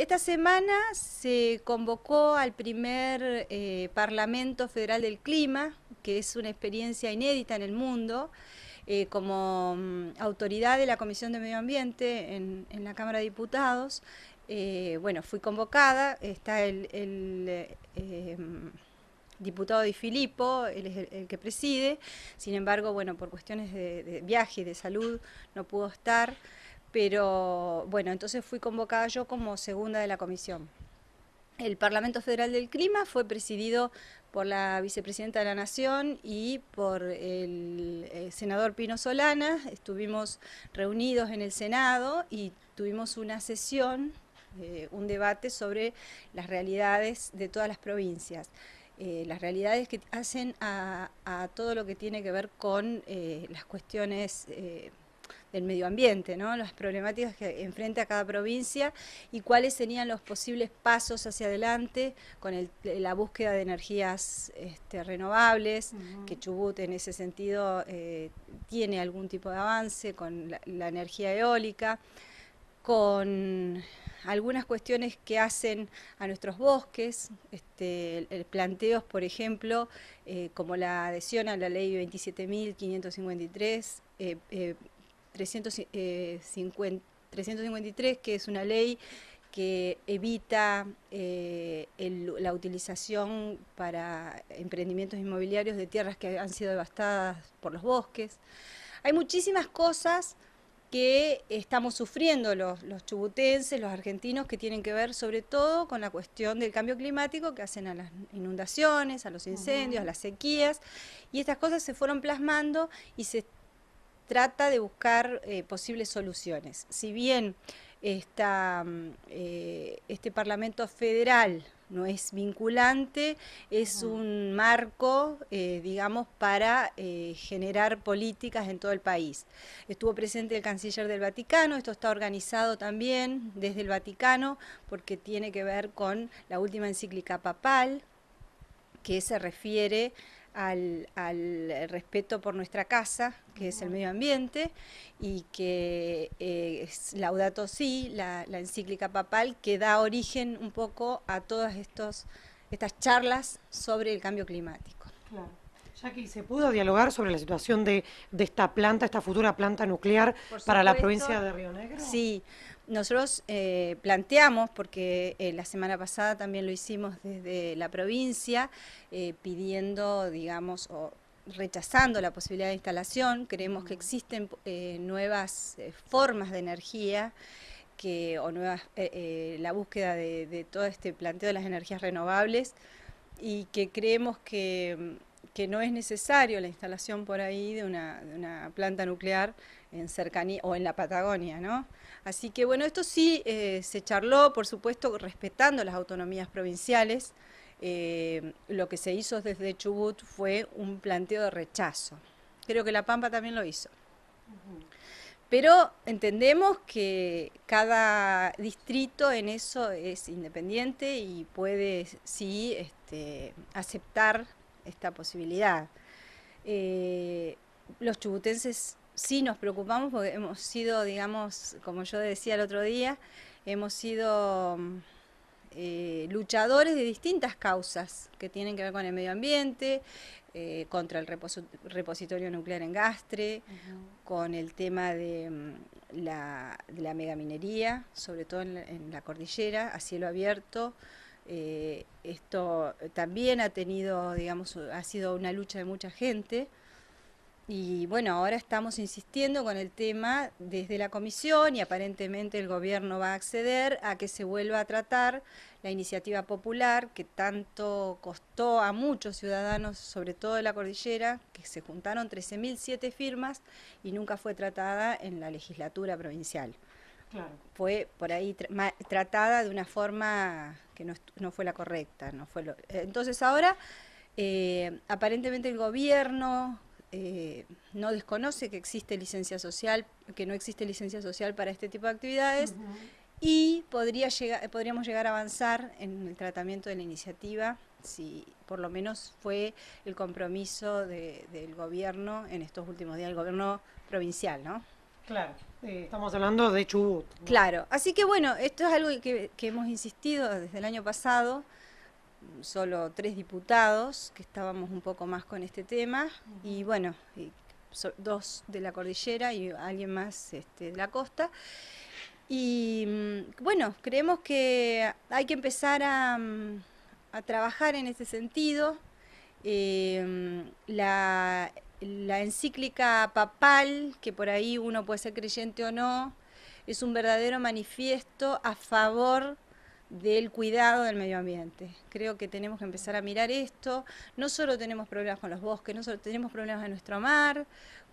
Esta semana se convocó al primer eh, Parlamento Federal del Clima, que es una experiencia inédita en el mundo, eh, como mm, autoridad de la Comisión de Medio Ambiente en, la Cámara de Diputados. Eh, bueno, fui convocada, está el, mm, diputado Di Filippo, él es el, que preside, sin embargo, bueno, por cuestiones de, de viaje y de salud no pudo estar. Pero bueno, entonces fui convocada yo como segunda de la comisión. El Parlamento Federal del Clima fue presidido por la vicepresidenta de la Nación y por el, eh, senador Pino Solana. Estuvimos reunidos en el Senado y tuvimos una sesión, eh, un debate sobre las realidades de todas las provincias. Eh, las realidades que hacen a, todo lo que tiene que ver con las cuestiones el medio ambiente, ¿no? las problemáticas que enfrenta cada provincia y cuáles serían los posibles pasos hacia adelante con la búsqueda de energías este, renovables, que Chubut en ese sentido eh, tiene algún tipo de avance con la, energía eólica, con algunas cuestiones que hacen a nuestros bosques, este, planteos, por ejemplo, eh, como la adhesión a la ley 27.553, 353, eh, que es una ley que evita eh, la utilización para emprendimientos inmobiliarios de tierras que han sido devastadas por los bosques. Hay muchísimas cosas que estamos sufriendo los, chubutenses, los argentinos, que tienen que ver sobre todo con la cuestión del cambio climático que hacen a las inundaciones, a los incendios, a las sequías, y estas cosas se fueron plasmando y se trata de buscar eh, posibles soluciones. Si bien mm, eh, este Parlamento Federal no es vinculante, es un marco, eh, digamos, para generar políticas en todo el país. Estuvo presente el canciller del Vaticano, esto está organizado también desde el Vaticano porque tiene que ver con la última encíclica papal que se refiere al, al, respeto por nuestra casa, que es el medio ambiente, y que eh, es Laudato Si, la, encíclica papal, que da origen un poco a todas estos, estas charlas sobre el cambio climático. Claro. Jackie, ¿se pudo dialogar sobre la situación de, de esta planta, esta futura planta nuclear para la provincia de Río Negro? Sí, nosotros eh, planteamos, porque eh, la semana pasada también lo hicimos desde la provincia, eh, pidiendo, digamos, o rechazando la posibilidad de instalación, creemos que existen nuevas formas de energía que, o nuevas, la búsqueda de, todo este planteo de las energías renovables y que creemos que, que no es necesario la instalación por ahí de una planta nuclear en cercanía o en la Patagonia, ¿no? Así que bueno, esto sí eh, se charló, por supuesto, respetando las autonomías provinciales. Eh, lo que se hizo desde Chubut fue un planteo de rechazo. Creo que La Pampa también lo hizo. Pero entendemos que cada distrito en eso es independiente y puede, sí, este, aceptar esta posibilidad. Eh, los chubutenses sí nos preocupamos porque hemos sido, digamos, como yo decía el otro día, hemos sido mm, eh, luchadores de distintas causas que tienen que ver con el medio ambiente, eh, contra el repositorio nuclear en Gastre, con el tema de mm, la, de la megaminería, sobre todo en la, cordillera, a cielo abierto. Eh, esto también ha tenido, digamos, ha sido una lucha de mucha gente. Y bueno, ahora estamos insistiendo con el tema desde la comisión y aparentemente el gobierno va a acceder a que se vuelva a tratar la iniciativa popular que tanto costó a muchos ciudadanos, sobre todo de la cordillera, que se juntaron 13.007 firmas y nunca fue tratada en la legislatura provincial. Fue por ahí tratada de una forma que no, fue la correcta. No fue eh, Entonces ahora... Eh, aparentemente el gobierno eh, no desconoce que existe licencia social, que no existe licencia social para este tipo de actividades. Y podría llegar, eh, podríamos llegar a avanzar en el tratamiento de la iniciativa, si por lo menos fue el compromiso del gobierno en estos últimos días, el gobierno provincial, ¿no? Claro, eh, estamos hablando de Chubut. Claro, así que bueno, esto es algo que hemos insistido desde el año pasado, solo tres diputados que estábamos un poco más con este tema y bueno, dos de la cordillera y alguien más este, de la costa. Y mm, bueno, creemos que hay que empezar a, mm, trabajar en ese sentido. Eh, mm, la, la encíclica papal, que por ahí uno puede ser creyente o no, es un verdadero manifiesto a favor del cuidado del medio ambiente. Creo que tenemos que empezar a mirar esto. No solo tenemos problemas con los bosques, no solo tenemos problemas en nuestro mar,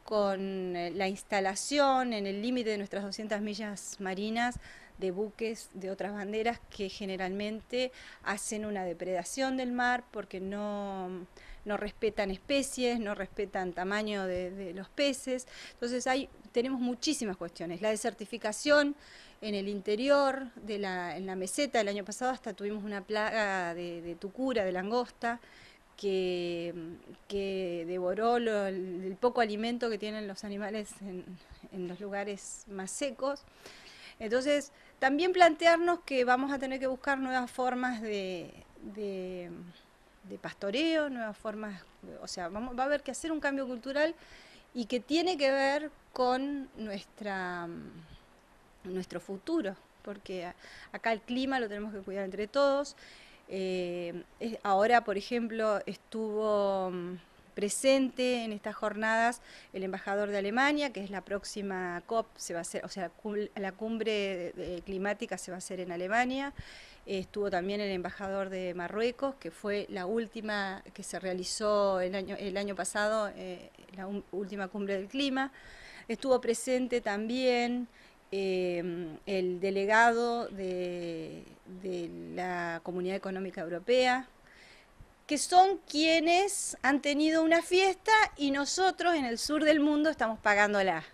con eh, la instalación en el límite de nuestras 200 millas marinas de buques de otras banderas que generalmente hacen una depredación del mar porque no, no respetan especies, no respetan tamaño de, los peces. Entonces hay, tenemos muchísimas cuestiones. La desertificación en el interior, de la, en la meseta. El año pasado hasta tuvimos una plaga de, tucura, de langosta, que, devoró el, poco alimento que tienen los animales en, los lugares más secos. Entonces, también plantearnos que vamos a tener que buscar nuevas formas de, pastoreo, nuevas formas, o sea, vamos, va a haber que hacer un cambio cultural y que tiene que ver con nuestra nuestro futuro, porque acá el clima lo tenemos que cuidar entre todos. Eh, ahora, por ejemplo, estuvo mm, presente en estas jornadas el embajador de Alemania, que es la próxima COP, se va a hacer, o sea, la cumbre climática se va a hacer en Alemania. estuvo también el embajador de Marruecos, que fue la última que se realizó el año, el año pasado, eh, la última cumbre del clima. Estuvo presente también Em, el delegado de, de la Comunidad Económica Europea, que son quienes han tenido una fiesta y nosotros en el sur del mundo estamos pagándola.